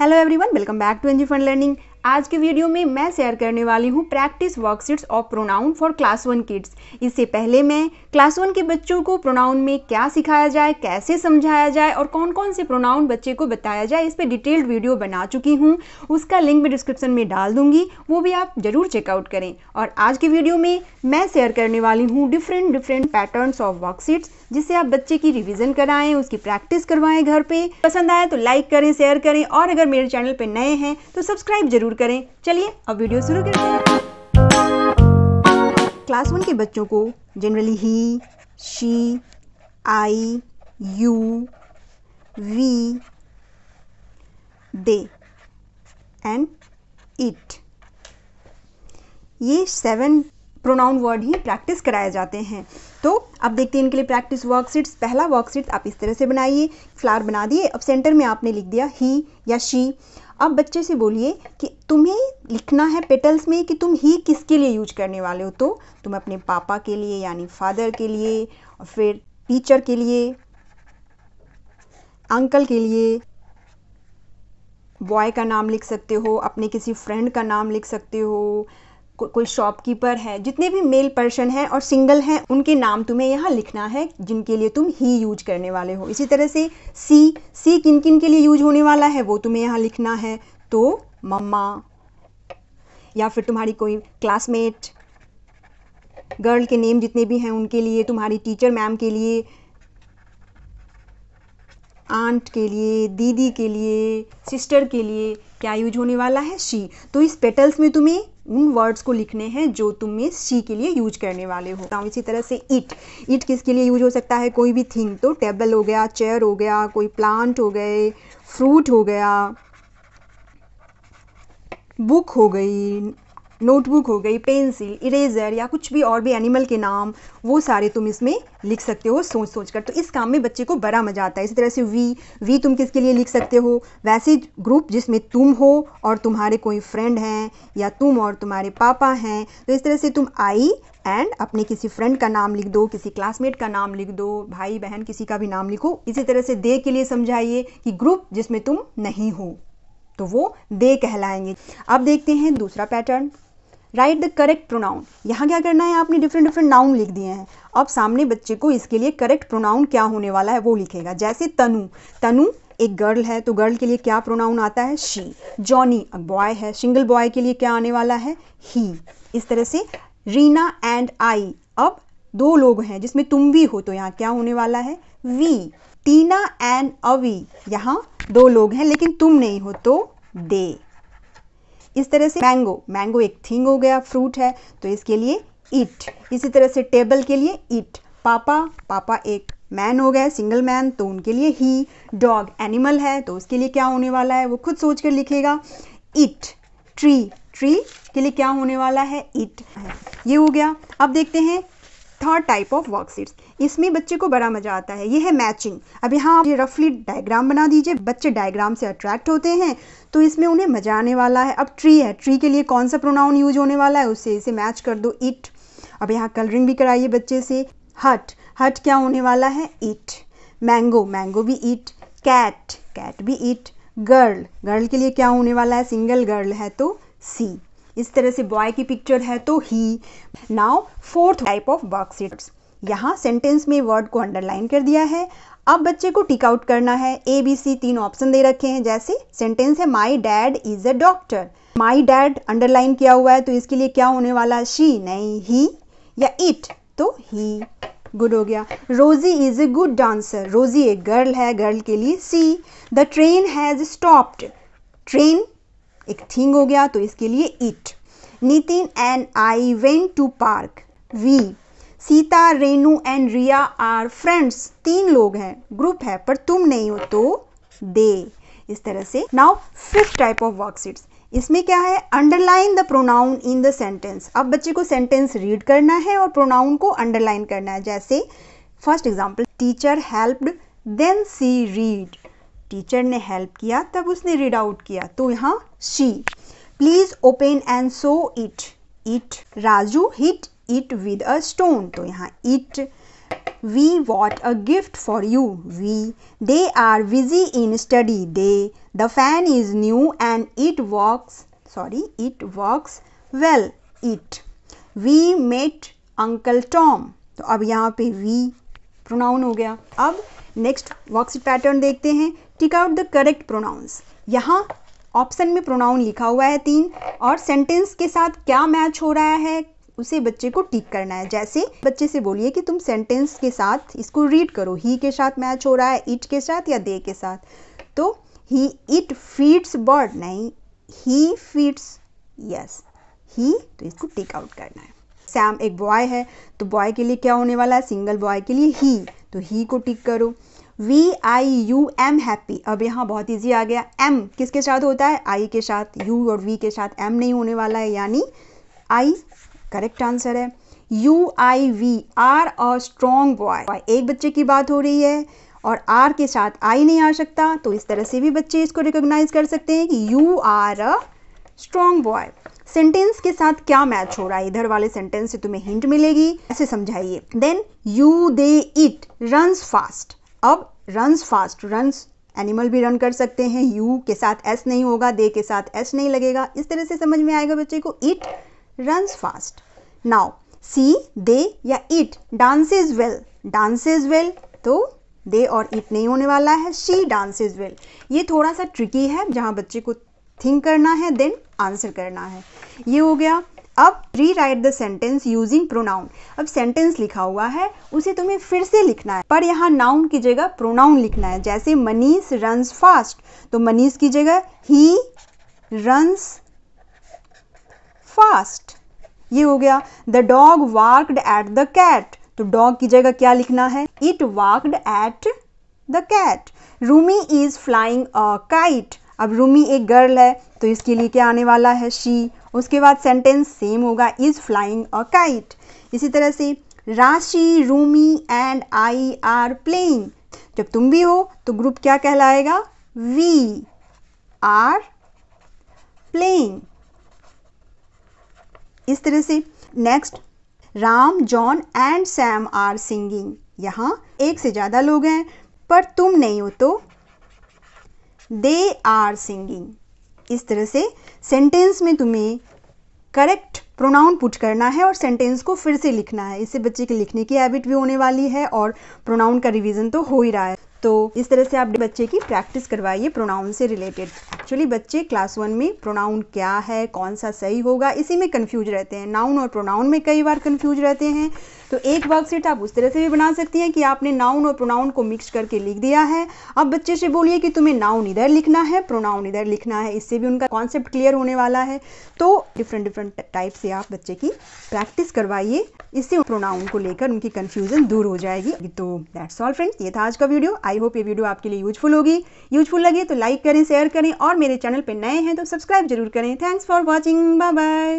hello everyone welcome back to NG fund learning आज के video में मैं शेयर करने वाली हूँ practice worksheets of pronoun for class one kids इससे पहले मैं क्लास वन के बच्चों को प्रोनाउन में क्या सिखाया जाए कैसे समझाया जाए और कौन कौन से प्रोनाउन बच्चे को बताया जाए इस पर डिटेल्ड वीडियो बना चुकी हूँ उसका लिंक मैं डिस्क्रिप्शन में डाल दूंगी वो भी आप ज़रूर चेकआउट करें और आज की वीडियो में मैं शेयर करने वाली हूँ different different pattern of worksheets जिससे आप बच्चे की रिविज़न कराएं उसकी प्रैक्टिस करवाएं घर पे पसंद आए तो लाइक करें शेयर करें और अगर मेरे चैनल पे नए हैं तो सब्सक्राइब जरूर करें चलिए अब वीडियो शुरू करते हैं क्लास वन के बच्चों को generally he she I you we they and it ये सेवन प्रोनाउन वर्ड ही प्रैक्टिस कराए जाते हैं तो अब देखते हैं इनके लिए प्रैक्टिस वर्कशीट्स पहला वर्कशीट आप इस तरह से बनाइए फ्लावर बना दिए अब सेंटर में आपने लिख दिया ही या शी अब बच्चे से बोलिए कि तुम्हें लिखना है पेटल्स में कि तुम ही किसके लिए यूज करने वाले हो तो तुम अपने पापा के लिए यानी फादर के लिए और फिर टीचर के लिए अंकल के लिए बॉय का नाम लिख सकते हो अपने किसी फ्रेंड का नाम लिख सकते हो को, कोई शॉपकीपर है जितने भी मेल पर्सन हैं और सिंगल हैं उनके नाम तुम्हें यहाँ लिखना है जिनके लिए तुम ही यूज करने वाले हो इसी तरह से सी सी किन किन के लिए यूज होने वाला है वो तुम्हें यहाँ लिखना है तो मम्मा या फिर तुम्हारी कोई क्लासमेट गर्ल के नेम जितने भी हैं उनके लिए तुम्हारी टीचर मैम के लिए आंट के लिए दीदी के लिए सिस्टर के लिए क्या यूज होने वाला है शी तो इस पेटल्स में तुम्हें उन वर्ड्स को लिखने हैं जो तुम्हें शी के लिए यूज करने वाले हो तो इसी तरह से इट इट किसके लिए यूज हो सकता है कोई भी थिंग तो टेबल हो गया चेयर हो गया कोई प्लांट हो गए फ्रूट हो गया बुक हो गई नोटबुक हो गई पेंसिल इरेजर या कुछ भी और भी एनिमल के नाम वो सारे तुम इसमें लिख सकते हो सोच सोच कर तो इस काम में बच्चे को बड़ा मज़ा आता है इसी तरह से वी वी तुम किसके लिए लिख सकते हो वैसे ग्रुप जिसमें तुम हो और तुम्हारे कोई फ्रेंड हैं या तुम और तुम्हारे पापा हैं तो इस तरह से तुम आई एंड अपने किसी फ्रेंड का नाम लिख दो किसी क्लासमेट का नाम लिख दो भाई बहन किसी का भी नाम लिखो इसी तरह से दे के लिए समझाइए कि ग्रुप जिसमें तुम नहीं हो तो वो दे कहलाएंगे अब देखते हैं दूसरा pattern write the correct pronoun यहाँ क्या करना है आपने डिफरेंट डिफरेंट नाउन लिख दिए हैं अब सामने बच्चे को इसके लिए करेक्ट प्रोनाउन क्या होने वाला है वो लिखेगा जैसे तनु तनु एक गर्ल है तो गर्ल के लिए क्या प्रोनाउन आता है शी जॉनी अ बॉय है सिंगल बॉय के लिए क्या आने वाला है ही इस तरह से रीना एंड आई अब दो लोग हैं जिसमें तुम भी हो तो यहाँ क्या होने वाला है वी टीना एंड अवी यहाँ दो लोग हैं लेकिन तुम नहीं हो तो दे इस तरह से मैंगो मैंगो एक थिंग हो गया फ्रूट है तो इसके लिए इट इसी तरह से टेबल के लिए इट पापा पापा एक मैन हो गया सिंगल मैन तो उनके लिए ही डॉग एनिमल है तो उसके लिए क्या होने वाला है वो खुद सोच कर लिखेगा इट ट्री ट्री के लिए क्या होने वाला है इट ये हो गया अब देखते हैं थर्ड टाइप ऑफ वर्कशीट्स इसमें बच्चे को बड़ा मजा आता है ये है मैचिंग अब यहाँ ये रफली डायग्राम बना दीजिए बच्चे डायग्राम से अट्रैक्ट होते हैं तो इसमें उन्हें मजा आने वाला है अब ट्री है ट्री के लिए कौन सा प्रोनाउन यूज होने वाला है उससे इसे मैच कर दो इट अब यहाँ कलरिंग भी कराइए बच्चे से हट हट क्या होने वाला है इट मैंगो मैंगो भी इट कैट कैट भी इट गर्ल गर्ल के लिए क्या होने वाला है सिंगल गर्ल है तो सी इस तरह से बॉय की पिक्चर है तो ही now fourth type of worksheet यहाँ सेंटेंस में वर्ड को अंडरलाइन कर दिया है अब बच्चे को टिक आउट करना है ए बी सी तीन ऑप्शन दे रखे हैं जैसे सेंटेंस है my dad is a doctor my dad underline किया हुआ है तो इसके लिए क्या होने वाला शी नहीं ही या इट तो ही गुड हो गया रोजी इज ए गुड डांसर रोजी एक गर्ल है गर्ल के लिए she the train has stopped train एक थिंग हो गया तो इसके लिए it Nitin and I went to park we Sita Renu and Riya are friends तीन लोग हैं ग्रुप है पर तुम नहीं हो तो दे इस तरह से now fifth type of worksheets इसमें क्या है underline the pronoun in the sentence अब बच्चे को सेंटेंस रीड करना है और प्रोनाउन को अंडरलाइन करना है जैसे first example teacher helped then she read teacher ने हेल्प किया तब उसने रीड आउट किया तो यहाँ she please open and so it it Raju hit it with a stone तो यहाँ it we what a gift for you we they are busy in study they the fan is new and it works sorry it works well it we met uncle Tom तो अब यहाँ पे we pronoun हो गया अब next वॉक्स pattern देखते हैं tick out the correct pronouns यहाँ ऑप्शन में प्रोनाउन लिखा हुआ है तीन और सेंटेंस के साथ क्या मैच हो रहा है उसे बच्चे को टिक करना है जैसे बच्चे से बोलिए कि तुम सेंटेंस के साथ इसको रीड करो ही के साथ मैच हो रहा है इट के साथ या दे के साथ तो ही इट फीड्स बर्ड नहीं ही फीड्स यस ही तो इसको टिक आउट करना है सैम एक बॉय है तो बॉय के लिए क्या होने वाला है सिंगल बॉय के लिए ही तो ही को टिक करो we I you am happy अब यहाँ बहुत ईजी आ गया एम किसके साथ होता है आई के साथ यू और वी के साथ एम नहीं होने वाला है यानी आई करेक्ट आंसर है यू आई वी आर और स्ट्रॉन्ग बॉय एक बच्चे की बात हो रही है और आर के साथ आई नहीं आ सकता तो इस तरह से भी बच्चे इसको रिकोगनाइज कर सकते हैं कि you are a strong boy sentence के साथ क्या मैच हो रहा है इधर वाले सेंटेंस से तुम्हें हिंट मिलेगी ऐसे समझाइए then you they it run fast अब रन्स फास्ट रन्स एनिमल भी रन कर सकते हैं यू के साथ एस नहीं होगा दे के साथ एस नहीं लगेगा इस तरह से समझ में आएगा बच्चे को it runs fast now see they या it dances well dances well तो दे और इट नहीं होने वाला है शी डांसेज वेल ये थोड़ा सा ट्रिकी है जहाँ बच्चे को थिंक करना है देन आंसर करना है ये हो गया अब rewrite the sentence using pronoun अब सेंटेंस लिखा हुआ है उसे तुम्हें फिर से लिखना है पर यहाँ नाउन की जगह प्रोनाउन लिखना है जैसे मनीष रन्स फास्ट तो मनीष की जगह ही रन्स फास्ट ये हो गया the dog barked at the cat तो डॉग की जगह क्या लिखना है it barked at the cat Rumi is flying a kite अब रूमी एक गर्ल है तो इसके लिए क्या आने वाला है शी उसके बाद सेंटेंस सेम होगा इज फ्लाइंग अ काइट इसी तरह से Rashi Rumi and I are playing जब तुम भी हो तो ग्रुप क्या कहलाएगा वी आर प्लेइंग इस तरह से next Ram John and Sam are singing यहां एक से ज़्यादा लोग हैं पर तुम नहीं हो तो दे आर सिंगिंग इस तरह से सेंटेंस में तुम्हें करेक्ट प्रोनाउन पुट करना है और सेंटेंस को फिर से लिखना है इससे बच्चे के लिखने की हैबिट भी होने वाली है और प्रोनाउन का रिवीजन तो हो ही रहा है तो इस तरह से आप बच्चे की प्रैक्टिस करवाइए प्रोनाउन से रिलेटेड एक्चुअली बच्चे क्लास वन में प्रोनाउन क्या है कौन सा सही होगा इसी में कन्फ्यूज रहते हैं नाउन और प्रोनाउन में कई बार कन्फ्यूज रहते हैं तो एक वर्कशीट आप उस तरह से भी बना सकती हैं कि आपने नाउन और प्रोनाउन को मिक्स करके लिख दिया है अब बच्चे से बोलिए कि तुम्हें नाउन इधर लिखना है प्रोनाउन इधर लिखना है इससे भी उनका कॉन्सेप्ट क्लियर होने वाला है तो डिफरेंट डिफरेंट टाइप से आप बच्चे की प्रैक्टिस करवाइए इससे प्रोनाउन को लेकर उनकी कन्फ्यूज़न दूर हो जाएगी तो दैट्स ऑल फ्रेंड्स ये था आज का वीडियो आई होप ये वीडियो आपके लिए यूजफुल होगी यूजफुल लगी तो लाइक करें शेयर करें और मेरे चैनल पर नए हैं तो सब्सक्राइब जरूर करें thanks for watching bye bye